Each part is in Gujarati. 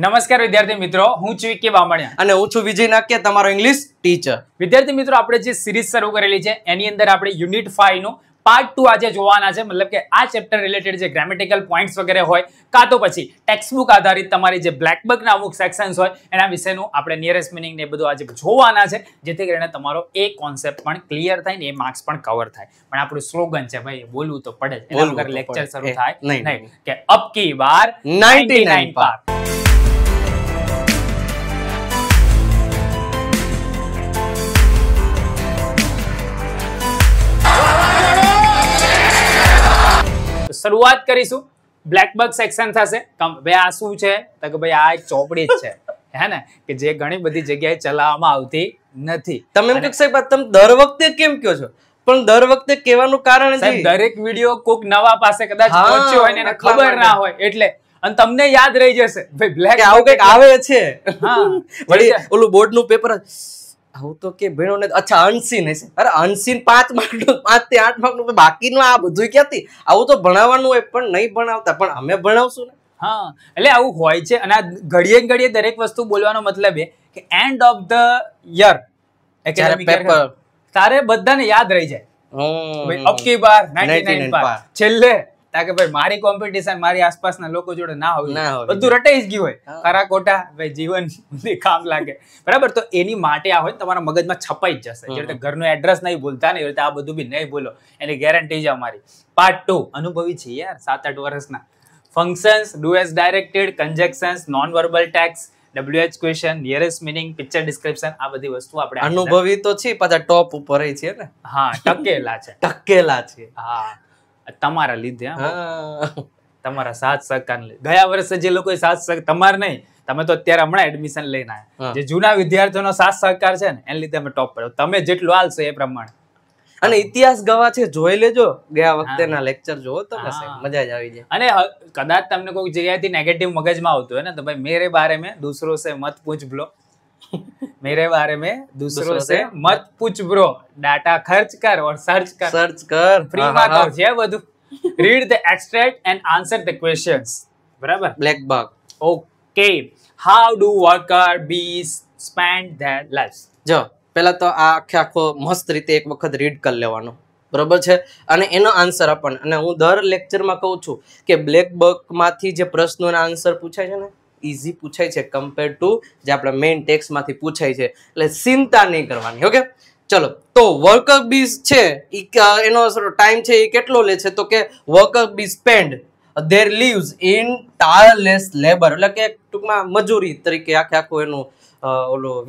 નમસ્કાર વિદ્યાર્થી મિત્રો હું છું કે બામણિયા અને હું છું વિજય નાક્ય તમારો ઇંગ્લિશ ટીચર વિદ્યાર્થી મિત્રો આપણે જે સિરીઝ શરૂ કરેલી છે એની અંદર આપણે યુનિટ નું પાર્ટ ટુ આજે જોવાના છે મતલબ કે આ ચેપ્ટર રિલેટેડ જે ગ્રામેટિકલ પોઈન્ટ્સ વગેરે હોય કાં તો પછી ટેક્સબુક આધારિત તમારી જે ના અમુક સેક્શન્સ હોય એના વિશેનું આપણે નિયરેસ્ટ મિનિંગ ને બધું આજે જોવાના છે જેથી કરીને તમારો એ કોન્સેપ્ટ પણ ક્લિયર થાય ને એ માર્ક્સ પણ કવર થાય પણ આપણું સ્લોગન છે ભાઈ બોલવું તો પડે લેક્ચર શરૂ થાય નહીં કે અબ કી બાર 99 પાર શરૂઆત કરીશું બ્લેકબક સેક્શન થશે ભાઈ આ શું છે તો કે ભાઈ આ એક ચોપડી છે હે ને કે જે ઘણી બધી જગ્યાએ ચલાવવામાં આવતી નથી તમે તમે દર વખતે કેમ કહો છો પણ દર વખતે કહેવાનું કારણ છે દરેક વિડીયો કોક નવા પાસે કદાચ પહોંચ્યો હોય ને ખબર ના હોય એટલે અને તમને યાદ રહી જશે ભાઈ બ્લેક આવું કઈક આવે છે હા વળી ઓલું બોર્ડ નું પેપર હું તો કે ભણ્યો ને અચ્છા અનસીન હશે અરે અનસીન પાંચ માર્કનું પાંચ થી આઠ માર્કનું બાકીનું આ બધું ક્યાંથી આવું તો ભણાવવાનું હોય પણ નહીં ભણાવતા પણ અમે ભણાવશું ને હા એટલે આવું હોય છે અને આ ઘડીએ ઘડીએ દરેક વસ્તુ બોલવાનો મતલબ એ કે એન્ડ ઓફ ધ યર તારે બધાને યાદ રહી જાય અબ છેલ્લે તાકે ભાઈ મારી કોમ્પિટિશન મારી આસપાસના લોકો જોડે ના હોય ના હોય બધું રટાઈ જ ગયું હોય ખરા ખોટા ભાઈ જીવન કામ લાગે બરાબર તો એની માટે આ હોય તમારા મગજમાં છપાઈ જ જશે જે ઘરનું એડ્રેસ નહીં ભૂલતા નહીં રીતે આ બધું બી નહીં ભૂલો એની ગેરંટી છે અમારી પાર્ટ ટુ અનુભવી છે યાર સાત આઠ વર્ષના ફંક્શન્સ ડુએસ directed conjunctions non verbal text W H question nearest meaning picture description આ બધી વસ્તુ આપણે અનુભવી તો છે પાછા ટોપ ઉપર છે ને હા ટકેલા છે ટકેલા છે હા તમારા લીધે તમારા સાથ સહકાર ગયા વર્ષે જે લોકો સાથ સહકાર તમાર નહીં તમે તો અત્યારે હમણાં એડમિશન લઈને આવ્યા જે જૂના વિદ્યાર્થીઓનો સાથ સહકાર છે ને એને લીધે અમે ટોપ પડ્યો તમે જેટલું હાલશો એ પ્રમાણે અને ઇતિહાસ ગવા છે જોઈ લેજો ગયા વખતે ના લેક્ચર જોવો તો મજા જ આવી જાય અને કદાચ તમને કોઈ જગ્યાએથી નેગેટિવ મગજમાં આવતું હોય ને તો ભાઈ મેરે બારે મેં દૂસરો સે મત પૂછ લો मेरे बारे में दूसरों से મત પૂછ બ્રો ડાટા ખર્ચ કર ઓર સર્ચ કર સર્ચ કર ફ્રીમાં કર જે બધું read the extract and answer the questions બરાબર black bug okay how do worker bee spend their life જો પહેલા તો આ આખે આખો મસ્ત રીતે એક વખત રીડ કરી લેવાનો બરોબર છે અને એનો આન્સર આપણને અને હું દર લેક્ચરમાં કહું છું કે બ્લેક બકમાંથી જે પ્રશ્નોના આન્સર પૂછાય છે ને ઇઝી પૂછાય છે કમ્પેર ટુ જે આપણે મેઇન ટેક્સમાંથી પૂછાય છે એટલે ચિંતા નહીં કરવાની ઓકે ચલો તો વર્કર બીઝ છે એનો ટાઈમ છે એ કેટલો લે છે તો કે worker bee spend their lives in tireless labour એટલે કે ટૂંકમાં મજૂરી તરીકે આખે આખું એનું ઓલું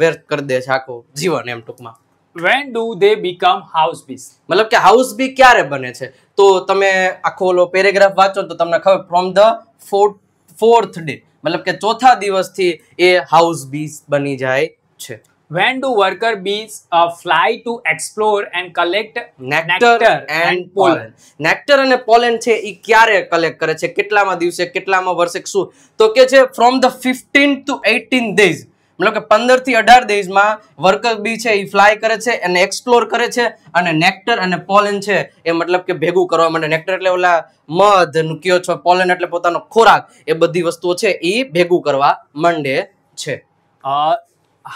વ્યર્થ કરી દે છે આખું જીવન એમ ટૂંકમાં when do they become house bees મતલબ કે હાઉસ બી ક્યારે બને છે તો તમે આખો ઓલો પેરેગ્રાફ વાંચો તો તમને ખબર from the fourth fourth day મતલબ કે ચોથા દિવસથી એ હાઉસ બીસ બની જાય છે when do worker bees fly to explore and collect nectar and pollen nectar અને પોલન છે એ ક્યારે કલેક્ટ કરે છે કેટલામાં દિવસે કેટલામાં વર્ષે શું તો કે છે from the fifteen to eighteen days મતલબ કે પંદરથી અઢાર દેશમાં વર્કર બી છે એ ફ્લાય કરે છે એને એક્સપ્લોર કરે છે અને નેક્ટર અને પોલન છે એ મતલબ કે ભેગું કરવા માટે નેક્ટર એટલે ઓલા મધ કયો છો પોલન એટલે પોતાનો ખોરાક એ બધી વસ્તુઓ છે એ ભેગું કરવા માંડે છે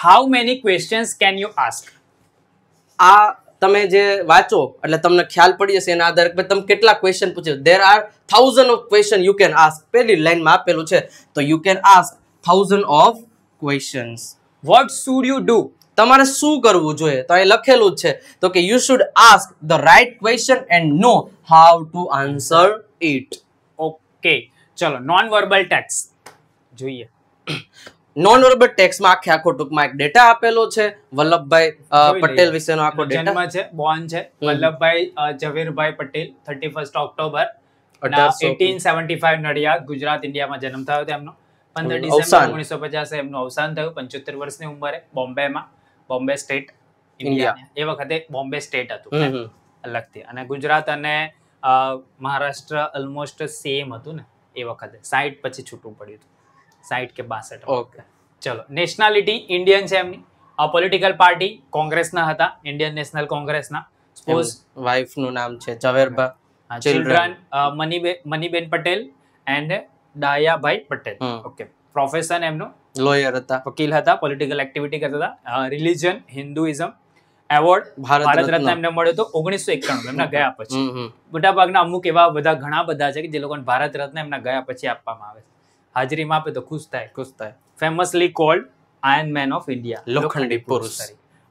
how many questions can you ask આ તમે જે વાંચો એટલે તમને ખ્યાલ પડી જશે એના આધારે તમે કેટલા ક્વેશ્ચન પૂછો there are thousand of question you can ask પેલી લાઈનમાં આપેલું છે તો you can ask thousand of questions what should you do તમારે શું કરવું જોઈએ તો એ લખેલું જ છે તો કે you should ask the right question and know how to answer it okay ચલો નોન વર્બલ ટેક્સ જોઈએ નોન વર્બલ ટેક્સમાં આખે આખો ટૂંકમાં એક ડેટા આપેલો છે વલ્લભભાઈ પટેલ વિશેનો આખો ડેટા છે બોર્ન છે વલ્લભભાઈ ઝવેરભાઈ પટેલ 31 ઓક્ટોબર 1875 નડિયાદ ગુજરાત ઇન્ડિયામાં જન્મ થયો તેમનો પંદર ડિસેમ્બર ઓગણીસો પચાસ એમનું અવસાન થયું પંચોતેર વર્ષની ઉંમરે બોમ્બેમાં બોમ્બે સ્ટેટ ઇન્ડિયા એ વખતે બોમ્બે સ્ટેટ હતું અલગથી અને ગુજરાત અને મહારાષ્ટ્ર ઓલમોસ્ટ સેમ હતું ને એ વખતે સાઈઠ પછી છૂટું પડ્યું હતું સાઈઠ કે બાસઠ ઓકે ચલો નેશનાલિટી ઇન્ડિયન છે એમની પોલિટિકલ પાર્ટી કોંગ્રેસના હતા ઇન્ડિયન નેશનલ કોંગ્રેસના સપોઝ વાઇફનું નામ છે Zaverba children Maniben Maniben Patel and Dahyabhai Patel okay profession એમનું લોયર હતા વકીલ હતા પોલિટિકલ એક્ટિવિટી કરતા હતા રિલિજન હિન્દુઇઝમ એવોર્ડ ભારત રત્ન એમને મળ્યો હતો ઓગણીસો એકાણું એમના ગયા પછી મોટાભાગના અમુક એવા બધા ઘણા બધા છે કે જે લોકોને ભારત રત્ન એમના ગયા પછી આપવામાં આવે છે હાજરીમાં આપે તો ખુશ થાય ખુશ થાય famously called iron man of India લોખંડી પુરુષ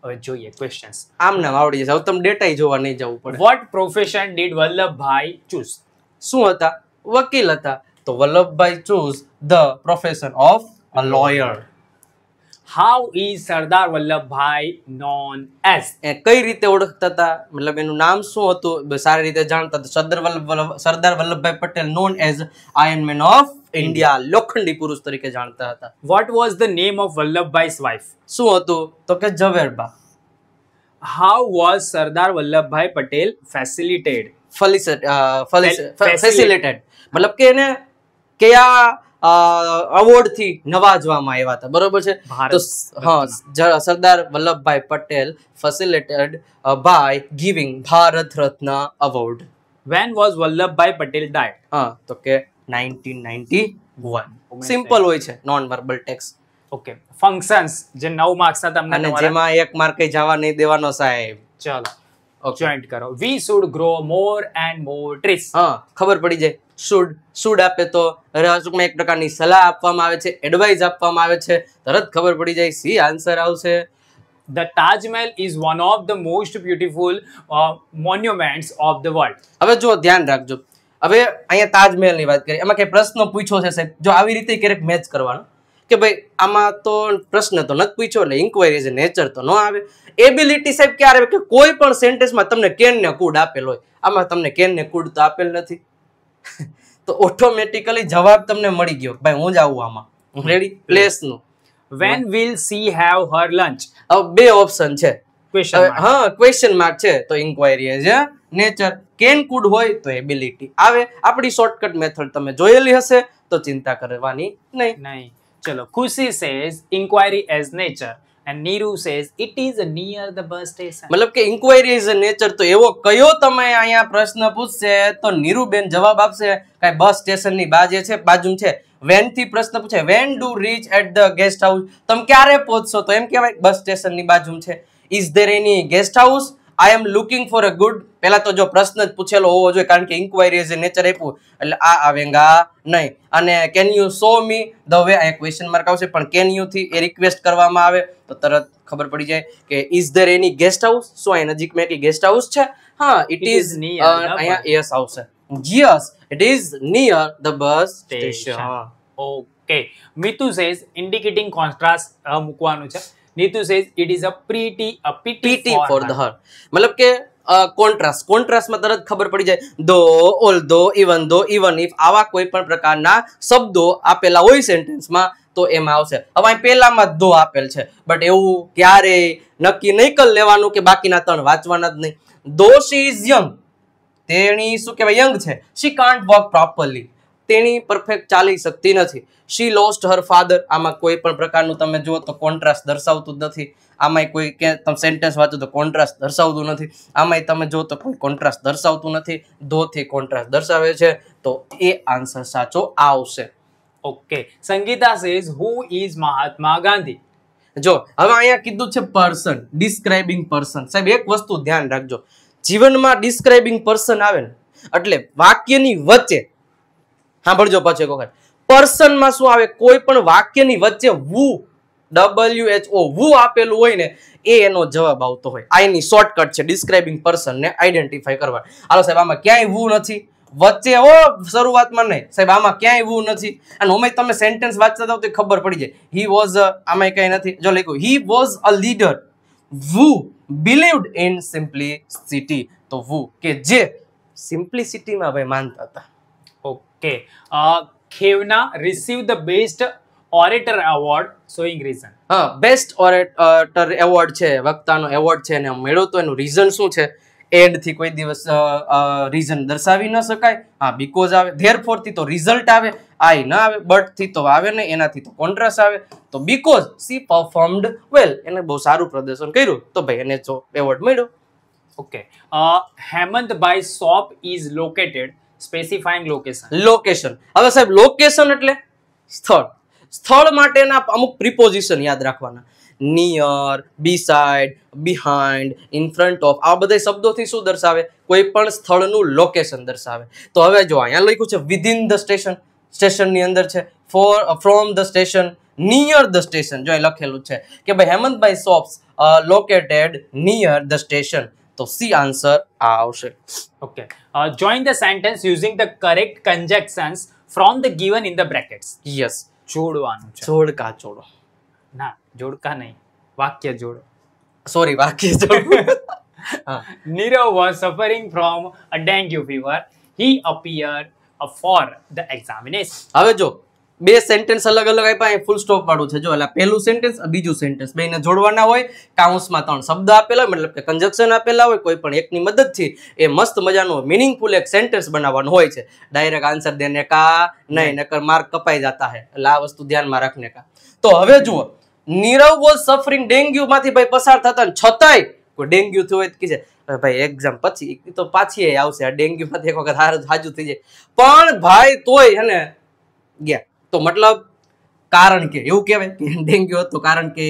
હવે જોઈએ ક્વેશ્ચન્સ આમ નામ આવડી જશે હવે તમે ડેટા જોવા નહીં જવું પડે what profession did Vallabhbhai choose શું હતા વકીલ હતા તો Vallabhbhai chose the profession of a lawyer. How is Sardar Vallabhbhai known as? એ કઈ રીતે ઓળખતા હતા મતલબ એનું નામ શું હતું સારી રીતે જાણતા હતા Sardar Vallabh Sardar Vallabhbhai Patel known as iron man of India લોખંડી પુરુષ તરીકે જાણતા હતા what was the name of Vallabhbhai wife શું હતું તો કે Zaverba how was Sardar Vallabhbhai Patel felicitated felicitated મતલબ કે એને કયા અવોર્ડથી નવાજવામાં આવ્યા હતા બરોબર છે તો હા Sardar Vallabhbhai Patel felicitated by giving Bharat Ratna award when was Vallabhbhai Patel died હા તો કે 1991 સિમ્પલ હોય છે non verbal text okay functions જે 9 માર્ક્સ હતા તમને જેમાં એક માર્ક જવા નહીં દેવાનો સાહેબ ચાલો જોઈન્ટ કરો we should grow more and more trees હા ખબર પડી જાય શુડ શુડ આપે તો હરહસુકમાં એક પ્રકારની સલાહ આપવામાં આવે છે એડવાઇસ આપવામાં આવે છે તરત ખબર પડી જાય સી આન્સર આવશે the Taj Mahal is one of the most beautiful monuments of the world હવે જો ધ્યાન રાખજો હવે અહીંયા તાજમહેલની વાત કરીએ એમાં કંઈ પ્રશ્ન પૂછો છે સાહેબ જો આવી રીતે ક્યારેક મેચ કરવાનો કે ભાઈ આમાં તો પ્રશ્ન તો નથી પૂછ્યો એટલે ઇન્કવાયરી જે નેચર તો ન આવે એબિલિટી સાહેબ ક્યારે કે કોઈ પણ સેન્ટેન્સમાં તમને કેનને કૂડ આપેલ હોય આમાં તમને કેનને કૂડ તો આપેલ નથી તો ઓટોમેટિકલી જવાબ તમને મળી ગયો ભાઈ હું જ આવું આમાં રેડી પ્લેસનું when will she have her lunch બે ઓપ્શન છે હા ક્વેશ્ચન માર્ક છે તો inquiry as nature can could હોય તો એબિલિટી આવે આપણી શોર્ટકટ મેથડ તમે જોયેલી હશે તો ચિંતા કરવાની નહીં નહીં ચલો Khushi says inquiry as nature and Niru says it is near the bus station મતલબ કે ઇન્ક્વાયરી ઇઝ નેચર તો એવો કયો તમે અહીંયા પ્રશ્ન પૂછશે તો નીરુબેન જવાબ આપશે કે બસ સ્ટેશનની બાજે છે બાજુ છે વેન થી પ્રશ્ન પૂછે when do reach at the guest house તમે ક્યારે પહોંચશો તો એમ કહેવાય બસ સ્ટેશનની બાજુ છે is there any guest house I am looking for a good પહેલાં તો જો પ્રશ્ન જ પૂછેલો હોવો જોઈએ કારણ કે ઇન્કવાયરી એઝ એ નેચર આપ્યું એટલે આ આવેગા નહીં અને can you show me the way આ ક્વેશ્ચન માર્ક આવશે પણ કેન યુ થી એ રિક્વેસ્ટ કરવામાં આવે તો તરત ખબર પડી જાય કે is there any guest house શું અહીં નજીકમાં એક ગેસ્ટ હાઉસ છે હા ઇટ ઇઝ અહીંયા યસ આવશે yes it is near the bus station okay Mitu says indicating contrast મૂકવાનું છે Nitu says it is a pretty a pity for the her મતલબ કે કોન્ટ્રાસ્ટ કોન્ટ્રાસ્ટમાં તરત ખબર પડી જાય ધો ઓલ ધો ઇવન ધો ઇવન ઇફ આવા કોઈ પણ પ્રકારના શબ્દો આપેલા હોય સેન્ટેન્સમાં તો એમાં આવશે હવે અહીં પહેલામાં ધો આપેલ છે બટ એવું ક્યારે નક્કી નહીં કરી લેવાનું કે બાકીના ત્રણ વાંચવાના જ નહીં દો શી ઇઝ યંગ તેણી શું કહેવાય યંગ છે શી કાન્ટ વર્ક પ્રોપરલી તેની પરફેક્ટ ચાલી શકતી નથી શી લોસ્ટ હર ફાધર આમાં કોઈ પણ પ્રકારનું તમે જુઓ તો કોન્ટ્રાસ્ટ દર્શાવતું નથી આમાંય કોઈ કે તમે સેન્ટેન્સ વાંચો તો કોન્ટ્રાસ્ટ દર્શાવતું નથી આમાંય તમે જો તો કોઈ કોન્ટ્રાસ્ટ દર્શાવતું નથી ધોથી કોન્ટ્રાસ્ટ દર્શાવે છે તો એ આન્સર સાચો આવશે okay Sangita says who is Mahatma Gandhi જો હવે અહીંયા કીધું છે પર્સન ડિસ્ક્રાઇબિંગ પર્સન સાહેબ એક વસ્તુ ધ્યાન રાખજો જીવનમાં ડિસ્ક્રાઇબિંગ પર્સન આવે ને એટલે વાક્યની વચ્ચે સાંભળજો પછી એક વખત પર્સનમાં શું આવે કોઈ પણ વાક્યની વચ્ચે વુ ડબલ્યુ એચ ઓ વુ આપેલું હોય ને એ એનો જવાબ આવતો હોય આ એની શોર્ટકટ છે ડિસ્ક્રાઇબિંગ પર્સનને આઈડેન્ટિફાઈ કરવા હાલો સાહેબ આમાં ક્યાંય વુ નથી વચ્ચે ઓ શરૂઆતમાં નહીં સાહેબ આમાં ક્યાંય વુ નથી અને અમે તમે સેન્ટેન્સ વાંચતા થાવ તો ખબર પડી જાય હી વોઝ આમાં કંઈ નથી જો લખ્યું he was a leader who believed in simplicity તો વુ કે જે સિમ્પલિસિટીમાં ભાઈ માનતા હતા કે Khevna receive the best orator award showing reason હા બેસ્ટ ઓરેટર એવોર્ડ છે વક્તાનો એવોર્ડ છે એને મેળવ્યો તો એનું રીઝન શું છે એન્ડથી કોઈ દિવસ રીઝન દર્શાવી ન શકાય હા બિકોઝ આવે ધેર ફોરથી તો રિઝલ્ટ આવે આઈ ના આવે બટથી તો આવે ને એનાથી તો કોન્ટ્રાસ્ટ આવે તો બીકોઝ સી પરફોર્મડ વેલ એને બહુ સારું પ્રદર્શન કર્યું તો ભાઈ એને જો એવોર્ડ મળ્યો okay Hemant Hemantbhai shop is located specifying location location હવે સાહેબ લોકેશન એટલે સ્થળ સ્થળ માટેના અમુક પ્રિપોઝિશન યાદ રાખવાના near beside behind in front of આ બધા શબ્દોથી શું દર્શાવે કોઈ પણ સ્થળનું લોકેશન દર્શાવે તો હવે જો અહીંયા લખ્યું છે વિધિન ધ સ્ટેશન સ્ટેશનની અંદર છે for from the station near the station જો અહીં લખેલું છે કે ભાઈ Hemantbhai shops located near the station તો સી આન્સર આ આવશે okay join the sentence using the correct conjunctions from the given in the brackets yes જોડવાનું છે જોડકા જોડો ના જોડકા નહીં વાક્ય જોડો સોરી વાક્ય જોડો Nero was suffering from a dengue fever. He appeared for the examination. હવે જો બે સેન્ટેન્સ અલગ અલગ આપ્યા એ ફૂલ સ્ટોપ વાળું છે જો એટલે પહેલું સેન્ટેન્સ બીજું સેન્ટેન્સ બેને જોડવાના હોય કાઉન્સમાં ત્રણ શબ્દ આપેલા હોય મતલબ કે કન્જક્શન આપેલા હોય કોઈ પણ એકની મદદથી એ મસ્ત મજાનું મિનિંગફુલ એક સેન્ટેન્સ બનાવવાનું હોય છે ડાયરેક્ટ આન્સર દેને કા નહીં નકર માર્ક કપાઈ જતા હે એટલે આ વસ્તુ ધ્યાનમાં રાખને કા તો હવે જુઓ નીરવ વોઝ સફરિંગ ડેન્ગ્યુ માંથી ભાઈ પસાર થતા છતાંય કોઈ ડેન્ગ્યુ થયું હોય તો કીજે ભાઈ એક્ઝામ પછી તો પાછી આવશે આ ડેન્ગ્યુ માંથી એક વખત હાર હાજુ થઈ જાય પણ ભાઈ તોય હે ને ગયા તો મતલબ કારણ કે એવું કહેવાય કે ડેન્ગ્યુ હતું કારણ કે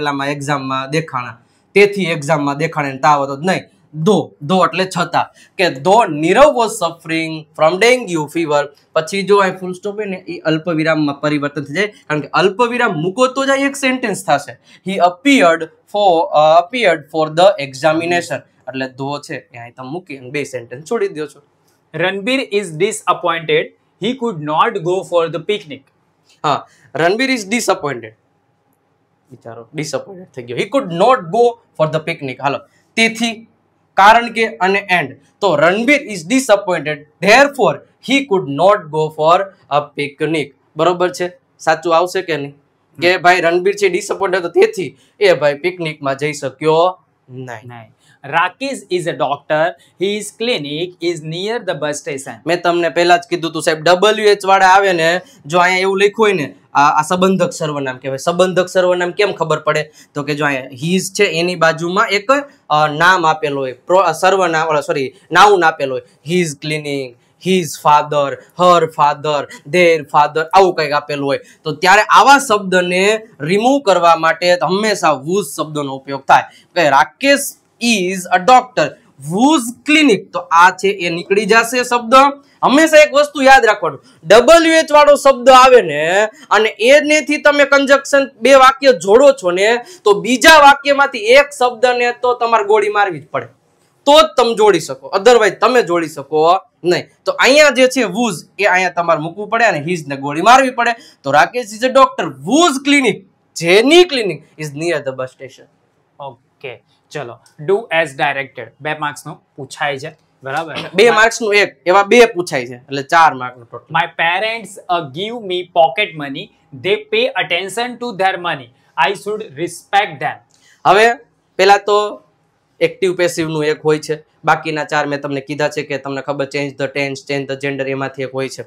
એલામાં એક્ઝામમાં દેખાણા તેથી એક્ઝામમાં દેખાણે તાવ હતો નહીં દો દો એટલે છતાં કે though Nirav was suffering from dengue fever પછી જો અહીં ફૂલ સ્ટોપ હોય ને એ અલ્પવિરામમાં પરિવર્તન થઈ જાય કારણ કે અલ્પવિરામ મૂકો તો જાય એક સેન્ટેન્સ થશે he appeared for appeared for the examination એટલે દો છે એ અહીં તમે મૂકી બે સેન્ટેન્સ છોડી દો છો Ranbir is disappointed he could not go for the picnic હા રણબીર ઇઝ ડિસઅપોઇન્ટેડ વિચારો ડિસઅપોઇન્ટેડ થઈ ગયો he could not go for the picnic હાલો તેથી કારણ કે અને એન્ડ તો Ranbir is disappointed therefore he could not go for a picnic બરોબર છે સાચું આવશે કે નહીં કે ભાઈ રણબીર છે ડિસઅપોઇન્ટેડ તો તેથી એ ભાઈ પિકનિકમાં જઈ શક્યો નહીં નહીં Rakesh is a doctor his clinic is near the bus station મેં તમને પહેલા જ કીધું હતું સાહેબ ડબલ્યુ એચ વાળા આવે ને જો અહીંયા એવું લખ્યું હોય ને આ સંબંધક સર્વનામ કહેવાય સંબંધક સર્વનામ કેમ ખબર પડે તો કે જો અહીંયા હીઝ છે એની બાજુમાં એક નામ આપેલું હોય સર્વનામ સોરી નાઉન આપેલું હોય his clinic his father her father their father આવું કંઈક આપેલું હોય તો ત્યારે આવા શબ્દને રિમૂવ કરવા માટે હંમેશા વૂઝ શબ્દનો ઉપયોગ થાય કે Rakesh is a doctor whose clinic તો આ છે એ નીકળી જશે શબ્દ હંમેશા એક વસ્તુ યાદ રાખવાનું ડબલ્યુ એચ વાળો શબ્દ આવે ને અને એને તમે કંજક્શન બે વાક્ય જોડો છો ને તો બીજા વાક્યમાંથી એક શબ્દ ને તો તમારે ગોળી મારવી જ પડે તો જ તમે જોડી શકો અધરવાઇઝ તમે જોડી શકો નહીં તો અહીંયા જે છે વૂઝ એ અહીંયા તમારે મૂકવું પડે અને હિઝને ગોળી મારવી પડે તો Rakesh is a doctor whose clinic જેની clinic is near the bus station okay ચલો ડુ એઝ ડાયરેક્ટેડ બે માર્ક્સનું પૂછાય છે બરાબર બે માર્ક્સનું એક એવા બે પૂછાય છે એટલે ચાર માર્કનું total my parents give me pocket money they pay attention to their money I should respect them હવે પહેલા તો એક્ટિવ પેસિવનું એક હોય છે બાકીના ચાર મેં તમને કીધા છે કે તમને ખબર change the tense change the gender એમાંથી એક હોય છે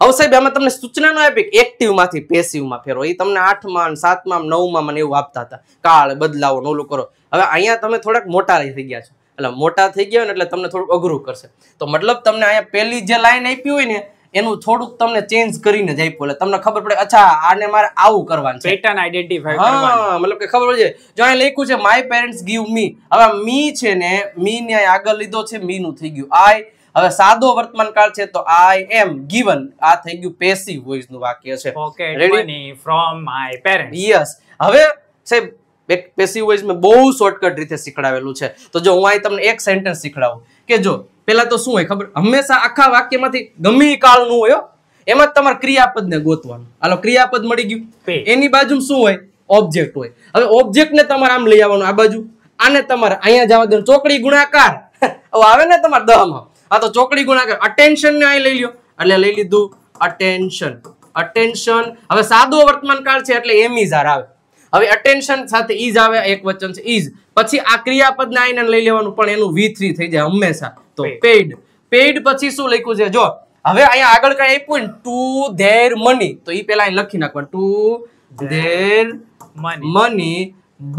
હવે સાહેબ આમાં તમને સૂચનાનો ન આપી એક્ટિવમાંથી પેસિવમાં ફેરો એ તમને આઠમાં સાતમાં નવમાં મને એવું આપતા હતા કાળ બદલાવો નોલું કરો હવે અહીંયા તમે થોડાક મોટા થઈ ગયા છો એટલે મોટા થઈ ગયા હોય ને એટલે તમને થોડુંક અઘરું કરશે તો મતલબ તમને અહીંયા પહેલી જે લાઈન આપી હોય ને એનું થોડુંક તમને ચેન્જ કરીને જ આપ્યું એટલે તમને ખબર પડે અચ્છા આને મારે આવું કરવાનું છે પેટર્ન આઈડેન્ટિફાઈ હા મતલબ કે ખબર પડે જો અહીં લખ્યું છે માય પેરેન્ટ્સ ગીવ મી હવે મી છે ને મી ને આગળ લીધો છે મી નું થઈ ગયું આઈ હવે સાદો વર્તમાન કાળ છે તો આઈ એમ ગિવન આ થઈ ગયું પેસિવ વોઇસ નું વાક્ય છે okay ready from my parents yes હવે સાહેબ એક પેસીવાઇઝ મેં બહુ શોર્ટકટ રીતે શીખડાવેલું છે તો જો હું અહીં તમને એક સેન્ટેન્સ શીખડાવું કે જો પેલા તો શું હોય ખબર હંમેશા આખા વાક્યમાંથી ગમી કાળનું હોય એમાં તમારે ક્રિયાપદને ગોતવાનું હાલો ક્રિયાપદ મળી ગયું એની બાજુ શું હોય ઓબ્જેક્ટ હોય હવે ઓબ્જેક્ટ ને તમારે આમ લઈ આવવાનું આ બાજુ આને તમારે અહીંયા જવા દેવાનું ચોકડી ગુણાકાર આવે ને તમારે દહમાં આ તો ચોકડી ગુણાકાર અટેન્શન ને અહીં લઈ લ્યો એટલે લઈ લીધું અટેન્શન અટેન્શન હવે સાદો વર્તમાન કાળ છે એટલે એમીઝાર આવે હવે અટેન્શન સાથે ઈજ આવે એક વચન છે ઈજ પછી આ ક્રિયાપદ ને આઈને લઈ લેવાનું પણ એનું વી થઈ જાય હંમેશા તો પેઇડ પેઇડ પછી શું લખ્યું છે જો હવે અહીંયા આગળ કઈ આપ્યું ને ટુ ધેર મની તો એ પેલા અહીં લખી નાખવાનું to their money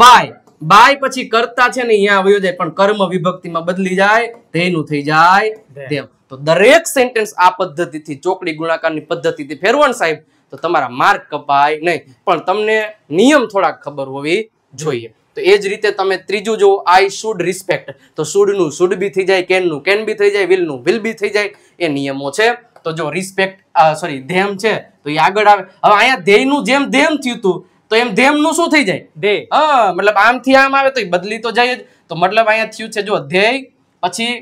by by પછી કરતા છે ને અહીંયા આવ્યો જાય પણ કર્મ વિભક્તિમાં બદલી જાય તેનું થઈ જાય તેમ તો દરેક સેન્ટેન્સ આ પદ્ધતિથી ચોકડી ગુણાકારની પદ્ધતિથી ફેરવણ સાહેબ તો તમારા માર્ક કપાય નહીં પણ તમને નિયમ થોડાક ખબર હોવી જોઈએ તો એ જ રીતે તમે ત્રીજું જુઓ આઈ શુડ રિસ્પેક્ટ તો શુડનું શુડ બી થઈ જાય કેનનું કેન બી થઈ જાય વિલનું વિલ બી થઈ જાય એ નિયમો છે તો જો રિસ્પેક્ટ સોરી ધેમ છે તો એ આગળ આવે હવે અહીંયા ધ્યેયનું જેમ ધેમ થયું હતું તો એમ ધ્યેયનું શું થઈ જાય ધે હા મતલબ આમથી આમ આવે તો એ બદલી તો જાય જ તો મતલબ અહીંયા થયું છે જો ધ્યેય પછી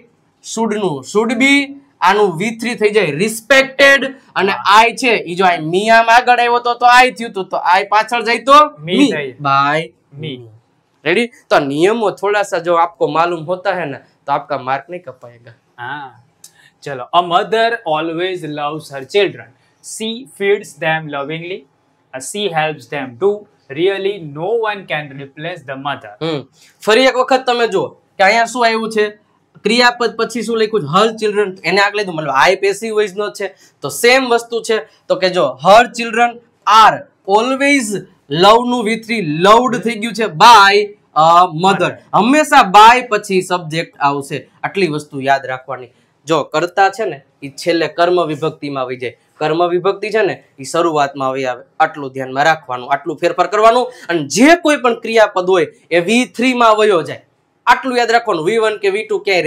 શુડનું શુડ બી આનું વી થઈ જાય રિસ્પેક્ટેડ અને આઈ છે ઈ જો આઈ મી આમ આગળ આવ્યો તો તો આઈ થયું તો આઈ પાછળ જાય તો મી બાય મી રેડી તો નિયમો થોડા સા જો આપકો માલુમ હોતા હે ને તો આપકા માર્ક નહીં કપાયેગા હા ચલો a mother always loves her children she feeds them lovingly she helps them to really no one can replace the mother ફરી એક વખત તમે જો કે અહીંયા શું આવ્યું છે ક્રિયાપદ પછી શું લખ્યું છે હર ચિલ્ડ્રન એને આગળ લીધું મતલબ આઈ પેસી વોઇસનો છે તો સેમ વસ્તુ છે તો કે જો હર ચિલ્ડ્રન આર ઓલવેઝ લવનું વિથરી લવડ થઈ ગયું છે બાય મધર હંમેશા બાય પછી સબ્જેક્ટ આવશે આટલી વસ્તુ યાદ રાખવાની જો કરતા છે ને એ છેલ્લે કર્મ વિભક્તિમાં આવી જાય કર્મ વિભક્તિ છે ને એ શરૂઆતમાં આવી આવે આટલું ધ્યાનમાં રાખવાનું આટલું ફેરફાર કરવાનું અને જે કોઈ પણ ક્રિયાપદ હોય એ વી થ્રીમાં વયો જાય આટલું યાદ રાખવાનું વી વન કે વી ટુ ક્યાંય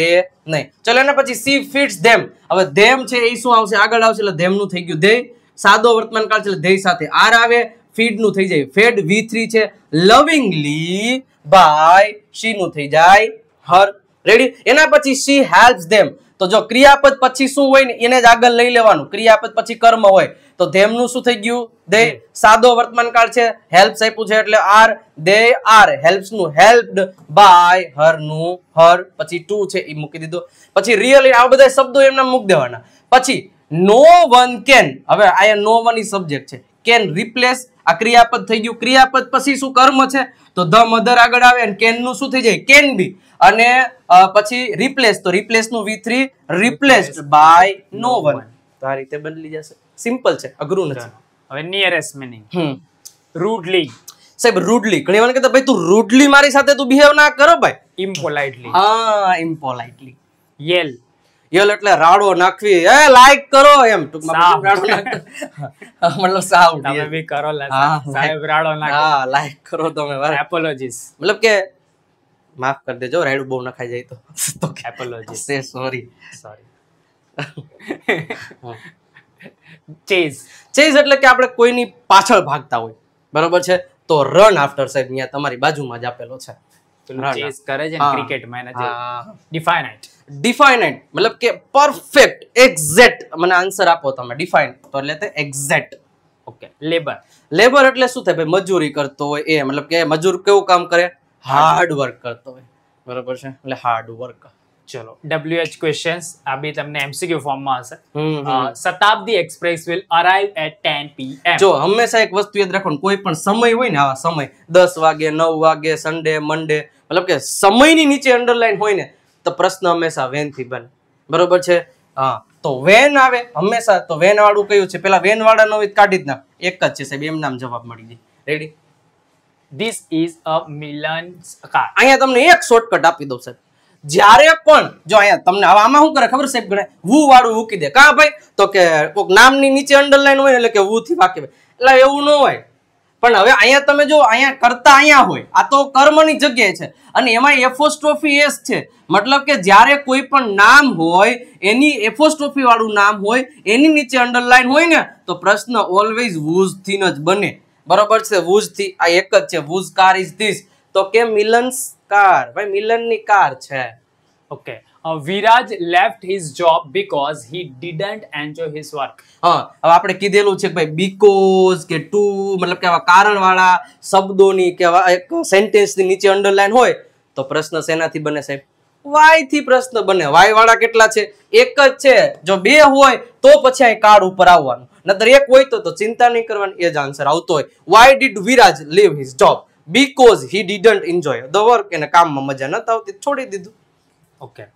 રે નહીં ચલો એના પછી સી ફિટ્સ ધેમ હવે ધેમ છે એ શું આવશે આગળ આવશે એટલે ધેમનું થઈ ગયું ધ્યેય સાદો વર્તમાન કાળ છે એટલે ધ્યેય સાથે આર આવે ફીડનું થઈ જાય ફેડ વી થ્રી છે લવિંગલી બાય શીનું થઈ જાય હર રેડી એના પછી શી હેલ્પ ધેમ તો જો ક્રિયાપદ પછી શું હોય ને એને જ આગળ લઈ લેવાનું ક્રિયાપદ પછી કર્મ હોય તો ધેમનું શું થઈ ગયું દે સાદો વર્તમાન કાળ છે હેલ્પ આપ્યું છે એટલે આર દે આર હેલ્પ્સ નું હેલ્પ્ડ બાય હર નું હર પછી ટુ છે એ મૂકી દીધો પછી રિયલી આ બધા શબ્દો એમના મૂકી દેવાના પછી નો વન કેન હવે અહીંયા નો વન ઈ સબ્જેક્ટ છે કેન રિપ્લેસ આ ક્રિયાપદ થઈ ગયું ક્રિયાપદ પછી શું કર્મ છે તો ધ મધર આગળ આવે અને કેન નું શું થઈ જાય કેન બી અને પછી રિપ્લેસ તો રિપ્લેસ નું V three replaced by no one તો આ રીતે બદલી જશે સિમ્પલ છે અઘરું નથી હવે નિયરેસ્ટ મિનિંગ હમ રૂડલી સાહેબ રૂડલી ઘણી વાર કે ભાઈ તું રૂડલી મારી સાથે તું બિહેવ ના કરો ભાઈ ઇમ્પોલાઇટલી હા ઇમ્પોલાઇટલી યેલ યેલ એટલે રાડો નાખવી એ લાઈક કરો એમ ટૂંકમાં રાડો મતલબ સાવ તમે બી કરો સાહેબ રાડો નાખો હા લાઈક કરો તમે એપોલોજીસ મતલબ કે માફ કરી દેજો રાઈડ બહુ નખાઈ જાય તો તો એપોલોજી સે સોરી સોરી ચેઝ ચેઝ એટલે કે આપણે કોઈની પાછળ ભાગતા હોય બરોબર છે તો રન આફ્ટર સાહેબ અહીંયા તમારી બાજુમાં જ આપેલો છે પરફેક્ટ એક્ઝેક્ટ આન્સર આપો તમે ડિફાઇન તો એટલે ઓકે લેબર લેબર એટલે શું થાય મજૂરી કરતો હોય એ મતલબ કે મજૂર કેવું કામ કરે હાર્ડ વર્ક કરતો હોય બરોબર છે એટલે હાર્ડ વર્ક ચલો ડબ્લ્યુએચ ક્વેશ્ચન્સ આ બી તમને એમસીક્યુ ફોર્મમાં હશે Shatabdi Express will arrive at 10 PM જો હંમેશા એક વસ્તુ યાદ રાખવાનું કોઈ પણ સમય હોય ને આવા સમય 10 વાગે 9 વાગે સન્ડે મંડે મતલબ કે સમય ની નીચે અંડરલાઈન હોય ને તો પ્રશ્ન હંમેશા વેન થી બને બરોબર છે હા તો વેન આવે હંમેશા તો વેન વાળું કયું છે પેલા વેન વાળા નો કાઢી જ નાખ એક જ છે સાહેબ એમ નામ જવાબ મળી ગઈ ready this is a Milan car અહીંયા તમને એક શોર્ટકટ આપી દઉં સાહેબ જ્યારે પણ જો અહીંયા તમને હવે આમાં શું કરે ખબર સાહેબ ગણે વુ વાળું મૂકી દે કા ભાઈ તો કે કોઈક નામની નીચે અંડરલાઈન હોય એટલે કે વુ થી વાક્ય એટલે એવું ન હોય પણ હવે અહીંયા તમે જો અહીંયા કરતા અહીંયા હોય આ તો કર્મની જગ્યાએ છે અને એમાં એફોસ્ટ્રોફી એસ છે મતલબ કે જ્યારે કોઈ પણ નામ હોય એની એફોસ્ટ્રોફી વાળું નામ હોય એની નીચે અંડરલાઈન હોય ને તો પ્રશ્ન ઓલવેઝ વૂઝ થી જ બને બરોબર છે વૂઝ થી આ એક જ છે વૂઝ કાર ઇઝ ધીસ તો કે મિલન્સ કાર ભાઈ મિલનની કાર છે okay Viraj left his job because he didn't enjoy his work હા હવે આપણે કીધેલું છે કે ભાઈ બીકોઝ કે ટુ મતલબ કે આવા કારણવાળા શબ્દોની કે એક સેન્ટેન્સની નીચે અંડરલાઈન હોય તો પ્રશ્ન શેનાથી બને સાહેબ વાય થી પ્રશ્ન બને વાય વાળા કેટલા છે એક જ છે જો બે હોય તો પછી અહીં કાર્ડ ઉપર આવવાનું નતર એક હોય તો ચિંતા નહીં કરવાની એ જ આન્સર આવતો હોય why did Viraj leave his job because he didn't enjoy the work એને કામમાં મજા નતા આવતી છોડી દીધું okay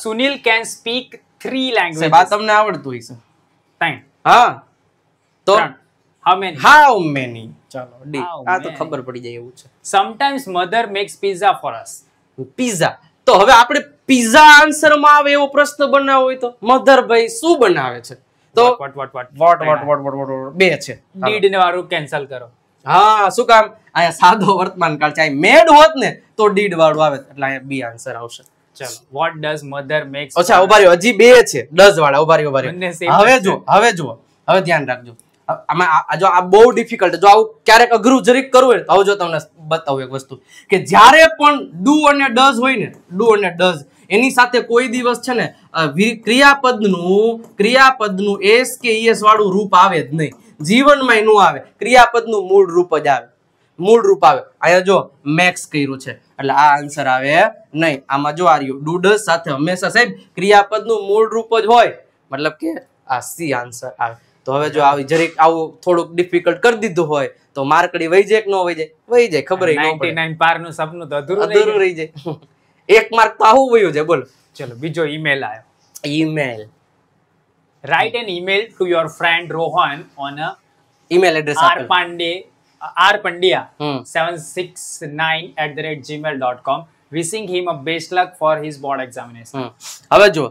Sunil can speak three language આ તમને આવડતું હશે ત્રણ હા તો હાઉ મેની હાઉ મેની ચાલો ડી આ તો ખબર પડી જાય એવું છે sometimes mother makes pizza for us pizza તો હવે આપણે પિઝા આન્સરમાં આવે એવો પ્રશ્ન બનાવો હોય તો મધર ભાઈ શું બનાવે છે તો what what what what what what what બે છે ડીડ ને વાળું કેન્સલ કરો હા શું કામ અહીંયા સાદો વર્તમાન કાળ છે મેડ હોત ને તો ડીડ વાળું આવે એટલે અહીંયા બી આન્સર આવશે ચલો વોટ ડઝ મધર મેક્સ અચ્છા ઉભારી હજી બે છે 10 વાળા ઉભારી ઉભારી હવે જો હવે જો હવે ધ્યાન રાખજો આમાં જો આ બહુ ડિફિકલ્ટ જો આવું ક્યારેક અઘરું જરીક કરવું હોય તો જો તમને બતાવું એક વસ્તુ કે જ્યારે પણ ડુ અને ડઝ હોય ને ડુ અને ડઝ એની સાથે કોઈ દિવસ છે ને ક્રિયાપદનું ક્રિયાપદનું એસ કે ઈએસ e વાળું રૂપ આવે જ નહીં જીવનમાં એનું આવે ક્રિયાપદનું મૂળ રૂપ જ આવે મૂળ રૂપ આવે અહીંયા જો મેક્સ કર્યું છે એટલે આ આન્સર આવે નહીં આમાં જો આ રહ્યું ડુડસ સાથે હંમેશા સાહેબ ક્રિયાપદનું મૂળ રૂપ જ હોય મતલબ કે આ સી આન્સર આવે તો હવે જો આવી જરીક આવું થોડુંક ડિફિકલ્ટ કરી દીધું હોય તો માર્કડી વહી જાય કે ન વહી જાય વહી જાય ખબર નાઇન્ટી નાઇન પાર નું સપનું તો અધૂરું અધૂરું રહી જાય એક માર્ક તો આવું વયું છે બોલો ચલો બીજો ઈમેલ આવ્યો email write an email to your friend Rohan on a email address R Pandey R Pandya hmm. seven six nine at the rate gmail dot com wishing him a best luck for his board examination. હવે જો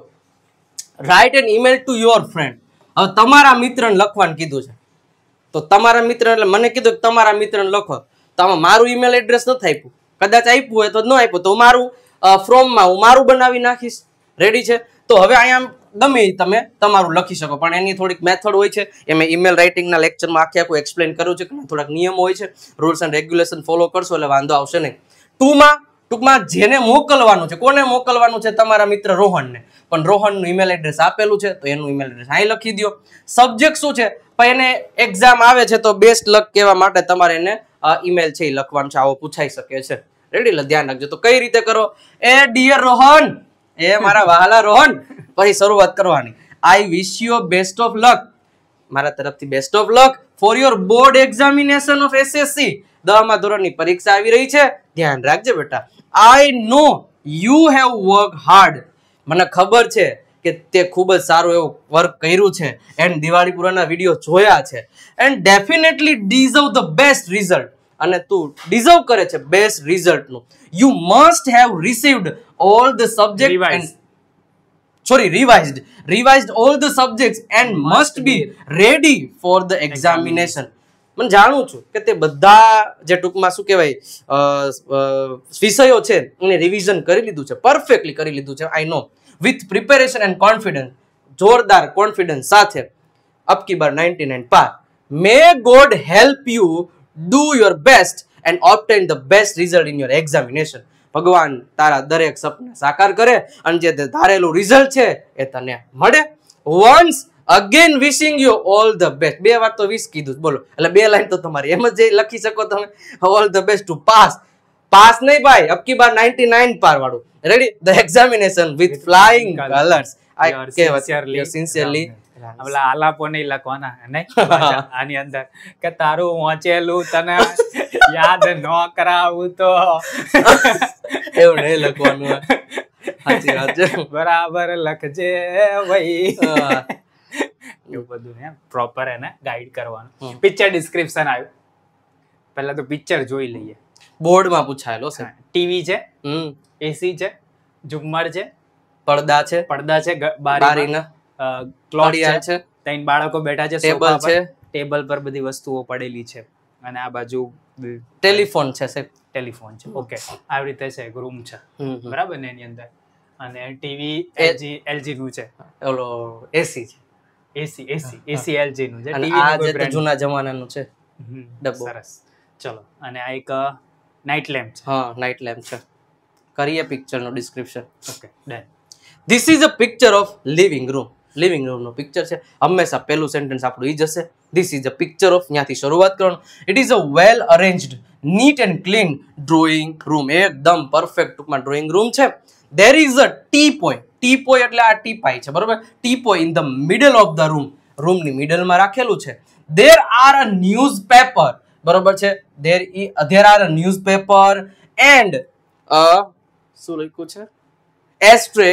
write an email to your friend હવે તમારા મિત્રને લખવાનું કીધું છે તો તમારા મિત્ર એટલે મને કીધું કે તમારા મિત્રને લખો તો આમાં મારું ઈમેલ એડ્રેસ નથી આપ્યું કદાચ આપ્યું હોય તો ન આપ્યું તો હું મારું ફ્રોમમાં હું મારું બનાવી નાખીશ રેડી છે તો હવે અહીંયા ગમે તમે તમારું લખી શકો પણ એની થોડીક મેથડ હોય છે એ મેં ઈમેલ રાઇટિંગના લેક્ચરમાં આખે આખું એક્સપ્લેન કર્યું છે ઘણા થોડાક નિયમો હોય છે રૂલ્સ એન્ડ રેગ્યુલેશન ફોલો કરશો એટલે વાંધો આવશે નહીં ટુમાં ટૂંકમાં જેને મોકલવાનું છે કોને મોકલવાનું છે તમારા મિત્ર રોહનને પણ રોહનનું ઈમેલ એડ્રેસ આપેલું છે તો એનું ઈમેલ એડ્રેસ અહીં લખી દો સબ્જેક્ટ શું છે પણ એને એક્ઝામ આવે છે તો બેસ્ટ લક કહેવા માટે તમારે એને ઈમેલ છે એ લખવાનું છે આવો પૂછાઈ શકે છે રેડી એટલે ધ્યાન રાખજો તો કઈ રીતે કરો એ ડિયર રોહન એ મારા વહાલા રોહન પછી શરૂઆત કરવાની I wish you best of luck મારા તરફથી best of luck for your board examination of SSC દહમા ધોરણની પરીક્ષા આવી રહી છે ધ્યાન રાખજે બેટા I know you have work hard મને ખબર છે કે તે ખૂબ જ સારું એવું વર્ક કર્યું છે એન્ડ દિવાળીપુરાના વિડીયો જોયા છે and definitely deserve the best result અને તું ડિઝર્વ કરે છે બેસ્ટ રિઝલ્ટનું you must have received all the subjects revised. and sorry revised revised all the subjects and must be ready for the examination મને જાણું છું કે તે બધા જે ટૂંકમાં શું કહેવાય વિષયો છે એને રિવિઝન કરી લીધું છે પરફેક્ટલી કરી લીધું છે I know with preparation and confidence જોરદાર કોન્ફિડન્સ સાથે અપકી બાર નાઇન્ટી નાઇન પાર may God help you do your best and obtain the best result in your examination ભગવાન તારા દરેક સપના સાકાર કરે અને જે ધારેલું રિઝલ્ટ છે એ તને મળે once again wishing you all the best બે વાત તો વિશ કીધું બોલો એટલે બે લાઈન તો તમારી એમ જ લખી શકો તમે all the best to pass pass નહીં ભાઈ અબકી બાર નાઇન પાર વાળું ready the examination with flying colours આ કહેવત સિન્સિયરલી આપલા આલાપો નહીં લખવાના નહીં આની અંદર કે તારું વાંચેલું તને યાદ ન કરાવું તો એવું નહીં લખવાનું સાચી વાત છે બરાબર લખજે ભાઈ એવું બધું એમ પ્રોપર એને ગાઈડ કરવાનું પિક્ચર ડિસ્ક્રિપ્શન આવ્યું પહેલા તો પિક્ચર જોઈ લઈએ બોર્ડમાં પૂછાયેલો છે ટીવી છે એસી છે ઝુમ્મર છે પડદા છે પડદા છે બારીના ક્લોક છે ત્યાં બાળકો બેઠા છે ટેબલ છે ટેબલ પર બધી વસ્તુઓ પડેલી છે અને આ બાજુ ટેલિફોન છે સાહેબ ટેલિફોન છે ઓકે આવી રીતે છે એક રૂમ છે બરાબર ને એની અંદર અને ટીવી એલજી એલજી નું છે ઓલો એસી છે એસી એસી એસી એલજી નું છે ટીવી આ જે જૂના જમાનાનું છે ડબ્બો સરસ ચલો અને આ એક નાઇટ લેમ્પ છે હા નાઇટ લેમ્પ છે કરીએ પિક્ચર નું description okay done this is a picture of living room living રૂમનું પિક્ચર છે હંમેશા પહેલું સેન્ટેન્સ આપણું એ જશે this is a picture of ત્યાંથી શરૂઆત કરવાનું it is a well arranged neat and clean drawing room એકદમ પરફેક્ટ ટૂંકમાં ડ્રોઈંગ રૂમ છે there is a teapoy teapoy એટલે આ ટીપાઈ છે બરોબર teapoy in the middle of the room રૂમની મિડલમાં રાખેલું છે there are a newspaper બરોબર છે દેર ઈ there are a newspaper and શું લખ્યું છે ashtray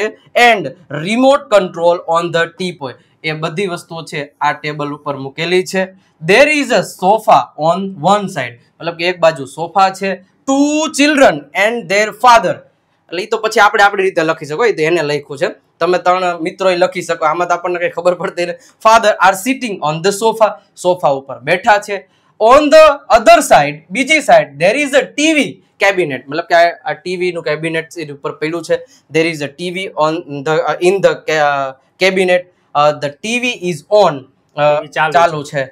and remote control on the teapoy એ બધી વસ્તુઓ છે આ ટેબલ ઉપર મૂકેલી છે there is a sofa on one side મતલબ કે એક બાજુ સોફા છે two children and their father એટલે એ તો પછી આપણે આપણી રીતે લખી શકો એ તો એને લખ્યું છે તમે ત્રણ મિત્રો લખી શકો આમાં તો આપણને કંઈ ખબર પડતી father are sitting on the sofa sofa ઉપર બેઠા છે ઓન ધ અધર સાઈડ બીજી side there is a TV cabinet મતલબ કે આ ટીવીનું કેબિનેટ ઉપર પેલું છે there is a TV on the in the cabinet the TV is on ચાલુ છે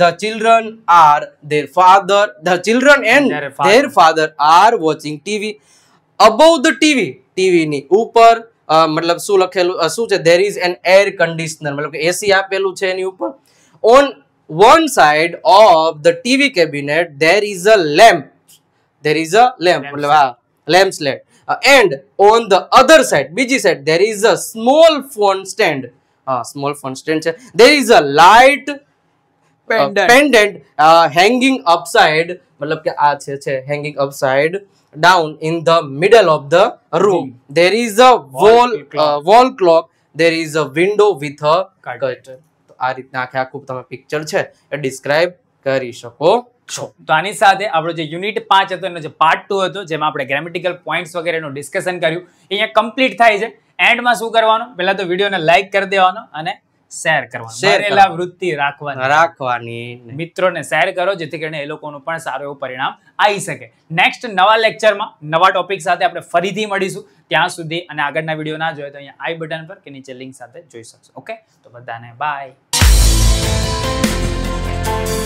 the children are their father the children and their father are watching TV above the TV TV ની ઉપર uh, મતલબ શું લખેલું uh, શું છે there is an air conditioner મતલબ કે એસી આપેલું છે એની ઉપર on one side of the TV cabinet there is a lamp. There is a lamp. Lamp, lamp sled. Uh, and on the other side, BG side, there is a small phone stand. Uh, small phone stand. There is a light uh, pendant, uh, pendant uh, hanging upside. मतलब hanging upside down in the middle of the room. There is a wall wall clock. Uh, wall clock. There is a window with a curtain. આ રીતના આખે આખું તમે પિક્ચર છે એ ડિસ્ક્રાઇબ કરી શકો તો આની સાથે આપણો જે યુનિટ પાંચ હતો એનો જે પાર્ટ ટુ હતો જેમાં આપણે ગ્રેમેટિકલ પોઈન્ટ્સ વગેરેનું ડિસ્કશન કર્યું અહીંયા કમ્પ્લીટ થાય છે એન્ડમાં શું કરવાનું પહેલાં તો વિડીયોને લાઇક કરી દેવાનો અને શેર કરવાનો શેરેલા વૃત્તિ રાખવાની રાખવાની મિત્રોને શેર કરો જેથી કરીને એ લોકોનું પણ સારું એવું પરિણામ આવી શકે નેક્સ્ટ નવા લેક્ચરમાં નવા ટોપિક સાથે આપણે ફરીથી મળીશું ત્યાં સુધી અને આગળના વિડીયો ના જોઈએ તો અહીંયા આઈ બટન પર કે નીચે લિંક સાથે જોઈ શકશો ઓકે તો બધાને બાય Thank you.